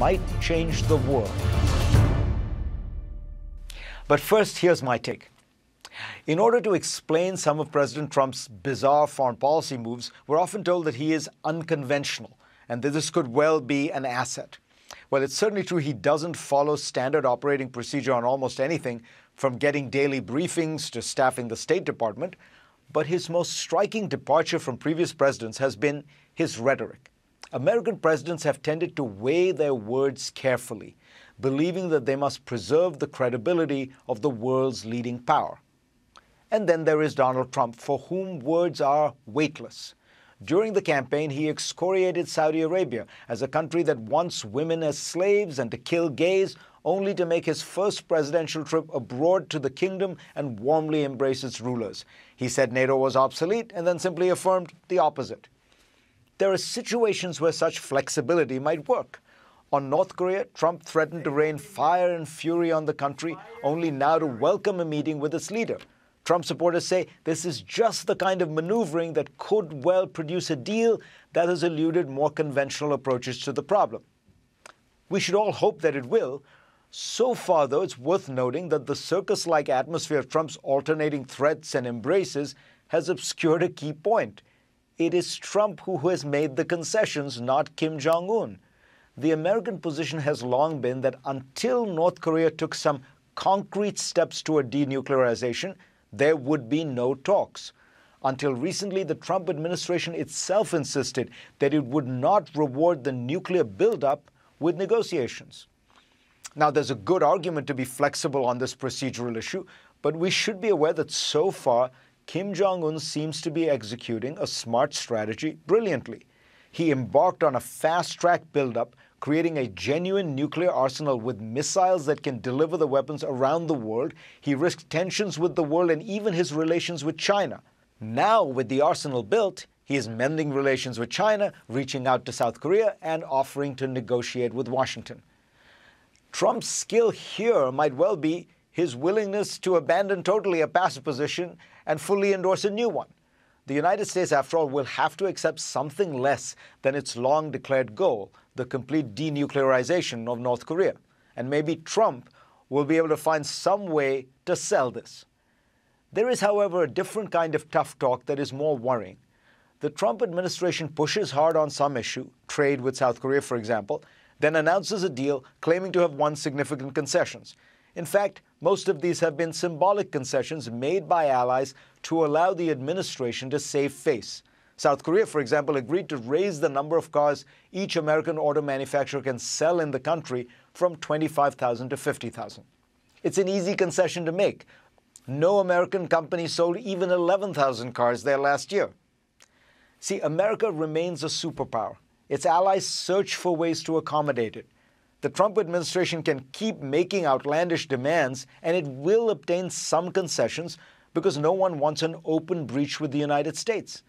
might change the world. But first, here's my take. In order to explain some of President Trump's bizarre foreign policy moves, we're often told that he is unconventional and that this could well be an asset. Well, it's certainly true he doesn't follow standard operating procedure on almost anything, from getting daily briefings to staffing the State Department. But his most striking departure from previous presidents has been his rhetoric. American presidents have tended to weigh their words carefully, believing that they must preserve the credibility of the world's leading power. And then there is Donald Trump, for whom words are weightless. During the campaign, he excoriated Saudi Arabia as a country that wants women as slaves and to kill gays, only to make his first presidential trip abroad to the kingdom and warmly embrace its rulers. He said NATO was obsolete and then simply affirmed the opposite. There are situations where such flexibility might work. On North Korea, Trump threatened to rain fire and fury on the country, only now to welcome a meeting with its leader. Trump supporters say this is just the kind of maneuvering that could well produce a deal that has eluded more conventional approaches to the problem. We should all hope that it will. So far, though, it's worth noting that the circus like atmosphere of Trump's alternating threats and embraces has obscured a key point. It is Trump who has made the concessions, not Kim Jong un. The American position has long been that until North Korea took some concrete steps toward denuclearization, there would be no talks. Until recently, the Trump administration itself insisted that it would not reward the nuclear buildup with negotiations. Now, there's a good argument to be flexible on this procedural issue, but we should be aware that so far Kim Jong un seems to be executing a smart strategy brilliantly. He embarked on a fast track buildup, creating a genuine nuclear arsenal with missiles that can deliver the weapons around the world. He risked tensions with the world and even his relations with China. Now, with the arsenal built, he is mending relations with China, reaching out to South Korea, and offering to negotiate with Washington. Trump's skill here might well be his willingness to abandon totally a past position and fully endorse a new one. The United States, after all, will have to accept something less than its long declared goal the complete denuclearization of North Korea. And maybe Trump will be able to find some way to sell this. There is, however, a different kind of tough talk that is more worrying. The Trump administration pushes hard on some issue, trade with South Korea, for example, then announces a deal claiming to have won significant concessions. In fact, most of these have been symbolic concessions made by allies to allow the administration to save face. South Korea, for example, agreed to raise the number of cars each American auto manufacturer can sell in the country from 25,000 to 50,000. It's an easy concession to make. No American company sold even 11,000 cars there last year. See, America remains a superpower. Its allies search for ways to accommodate it. The Trump administration can keep making outlandish demands and it will obtain some concessions because no one wants an open breach with the United States.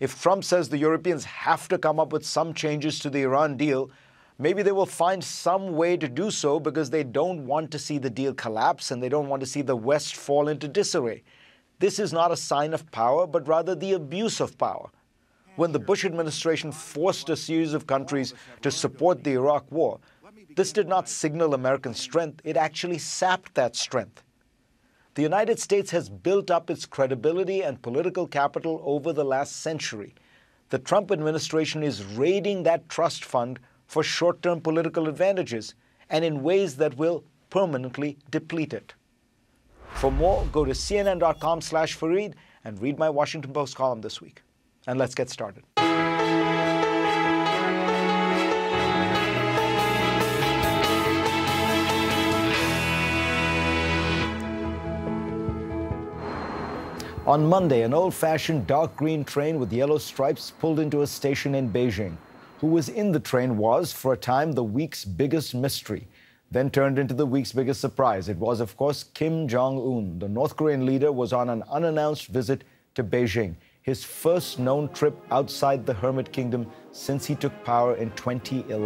If Trump says the Europeans have to come up with some changes to the Iran deal, maybe they will find some way to do so because they don't want to see the deal collapse and they don't want to see the West fall into disarray. This is not a sign of power, but rather the abuse of power. When the Bush administration forced a series of countries to support the Iraq war, this did not signal American strength, it actually sapped that strength. The United States has built up its credibility and political capital over the last century. The Trump administration is raiding that trust fund for short term political advantages and in ways that will permanently deplete it. For more, go to cnn.com slash Fareed and read my Washington Post column this week. And let's get started. On Monday, an old fashioned dark green train with yellow stripes pulled into a station in Beijing. Who was in the train was, for a time, the week's biggest mystery then turned into the week's biggest surprise. It was, of course, Kim Jong un. The North Korean leader was on an unannounced visit to Beijing, his first known trip outside the hermit kingdom since he took power in 2011.